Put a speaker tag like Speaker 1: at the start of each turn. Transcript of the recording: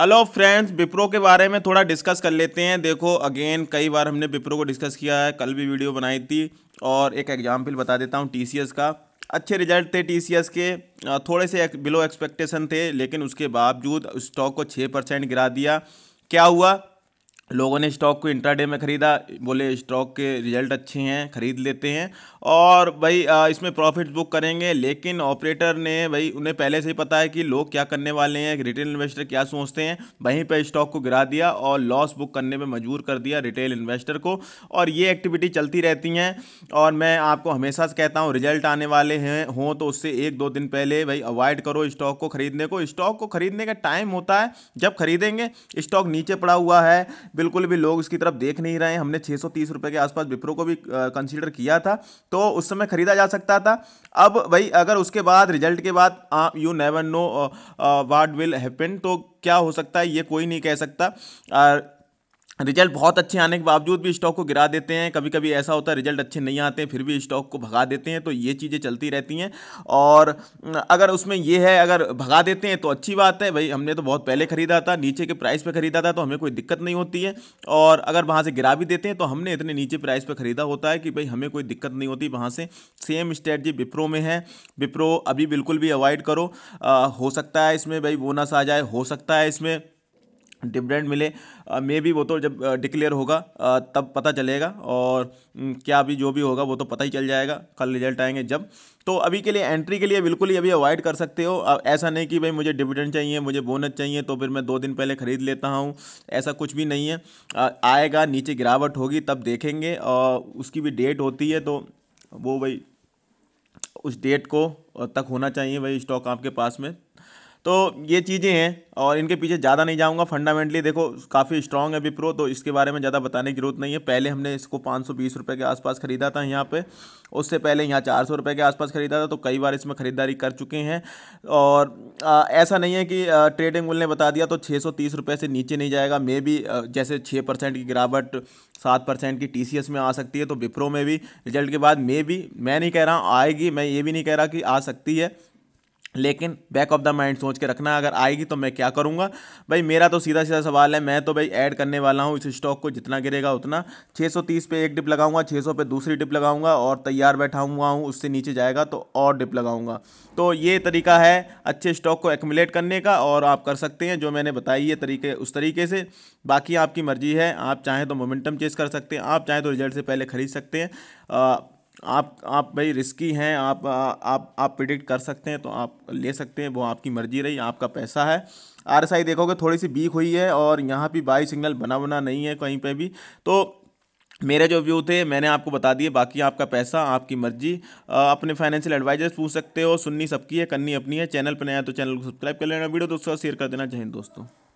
Speaker 1: hello friends Wipro के बारे में थोड़ा डिस्कस कर लेते हैं देखो अगेन कई बार हमने विप्रो को डिस्कस किया है कल भी वीडियो बनाई थी और एक एग्जाम्पल बता देता हूँ टीसीएस का अच्छे रिजल्ट थे टीसीएस के थोड़े से एक, बिलो एक्सपेक्टेशन थे लेकिन उसके बावजूद स्टॉक को छः परसेंट गिरा दिया क्या हुआ लोगों ने स्टॉक को इंट्राडे में ख़रीदा बोले स्टॉक के रिजल्ट अच्छे हैं ख़रीद लेते हैं और भाई इसमें प्रॉफिट बुक करेंगे लेकिन ऑपरेटर ने भाई उन्हें पहले से ही पता है कि लोग क्या करने वाले हैं रिटेल इन्वेस्टर क्या सोचते हैं वहीं पर स्टॉक को गिरा दिया और लॉस बुक करने में मजबूर कर दिया रिटेल इन्वेस्टर को और ये एक्टिविटी चलती रहती हैं और मैं आपको हमेशा से कहता हूँ रिजल्ट आने वाले हैं हों तो उससे एक दो दिन पहले भाई अवॉइड करो स्टॉक को खरीदने को स्टॉक को खरीदने का टाइम होता है जब खरीदेंगे स्टॉक नीचे पड़ा हुआ है बिल्कुल भी लोग उसकी तरफ देख नहीं रहे हैं हमने छः सौ के आसपास विप्रो को भी कंसिडर किया था तो उस समय खरीदा जा सकता था अब भाई अगर उसके बाद रिजल्ट के बाद you never know what will happen तो क्या हो सकता है ये कोई नहीं कह सकता रिजल्ट बहुत अच्छे आने के बावजूद भी स्टॉक को गिरा देते हैं कभी कभी ऐसा होता है रिजल्ट अच्छे नहीं आते फिर भी स्टॉक को भगा देते हैं तो ये चीज़ें चलती रहती हैं और अगर उसमें ये है अगर भगा देते हैं तो अच्छी बात है भाई हमने तो बहुत पहले ख़रीदा था नीचे के प्राइस पर ख़रीदा था तो हमें कोई दिक्कत नहीं होती है और अगर वहाँ से गिरा भी देते हैं तो हमने इतने नीचे प्राइस पर ख़रीदा होता है कि भाई हमें कोई दिक्कत नहीं होती वहाँ से सेम स्ट्रेटजी विप्रो में है विप्रो अभी बिल्कुल भी अवॉइड करो हो सकता है इसमें भाई बोनस आ जाए हो सकता है इसमें डिविडेंड मिले मे भी वो तो जब डिक्लेयर होगा तब पता चलेगा और क्या भी जो भी होगा वो तो पता ही चल जाएगा कल रिजल्ट आएंगे जब तो अभी के लिए एंट्री के लिए बिल्कुल ही अभी अवॉइड कर सकते हो ऐसा नहीं कि भाई मुझे डिविडेंड चाहिए मुझे बोनस चाहिए तो फिर मैं दो दिन पहले ख़रीद लेता हूँ ऐसा कुछ भी नहीं है आएगा नीचे गिरावट होगी तब देखेंगे और उसकी भी डेट होती है तो वो भाई उस डेट को तक होना चाहिए भाई स्टॉक आपके पास में तो ये चीज़ें हैं और इनके पीछे ज़्यादा नहीं जाऊँगा फंडामेंटली देखो काफ़ी स्ट्रॉन्ग है विप्रो तो इसके बारे में ज़्यादा बताने की ज़रूरत नहीं है पहले हमने इसको पाँच सौ बीस रुपये के आसपास ख़रीदा था यहाँ पे उससे पहले यहाँ चार सौ रुपये के आसपास ख़रीदा था तो कई बार इसमें ख़रीदारी कर चुके हैं और आ, ऐसा नहीं है कि ट्रेडिंग मूल ने बता दिया तो छः सौ तीस रुपये से नीचे नहीं जाएगा मे भी जैसे छः परसेंट की गिरावट सात परसेंट की टी में आ सकती है तो विप्रो में भी रिजल्ट के बाद मे भी मैं नहीं कह रहा हूँ आएगी मैं ये भी नहीं कह रहा कि आ सकती है लेकिन बैक ऑफ द माइंड सोच के रखना अगर आएगी तो मैं क्या करूँगा भाई मेरा तो सीधा सीधा सवाल है मैं तो भाई ऐड करने वाला हूँ इस स्टॉक को जितना गिरेगा उतना 630 पे एक डिप लगाऊंगा 600 पे दूसरी डिप लगाऊंगा और तैयार बैठा हुआ हूँ उससे नीचे जाएगा तो और डिप लगाऊंगा तो ये तरीका है अच्छे स्टॉक को एकमुलेट करने का और आप कर सकते हैं जो मैंने बताई ये तरीके उस तरीके से बाकी आपकी मर्जी है आप चाहें तो मोमेंटम चेज कर सकते हैं आप चाहें तो रिजल्ट से पहले खरीद सकते हैं आप आप भाई रिस्की हैं आप आप आप प्रिडिक्ट कर सकते हैं तो आप ले सकते हैं वो आपकी मर्जी रही आपका पैसा है आई देखोगे थोड़ी सी वीक हुई है और यहाँ भी बाई सिग्नल बना बना नहीं है कहीं पे भी तो मेरे जो व्यू थे मैंने आपको बता दिए बाकी आपका पैसा आपकी मर्जी आ, अपने फाइनेंशियल एडवाइजर्स पूछ सकते हो सुननी सबकी है करनी अपनी है चैनल पर नया तो चैनल को सब्सक्राइब कर लेना वीडियो दोस्तों शेयर कर देना चाहिए दोस्तों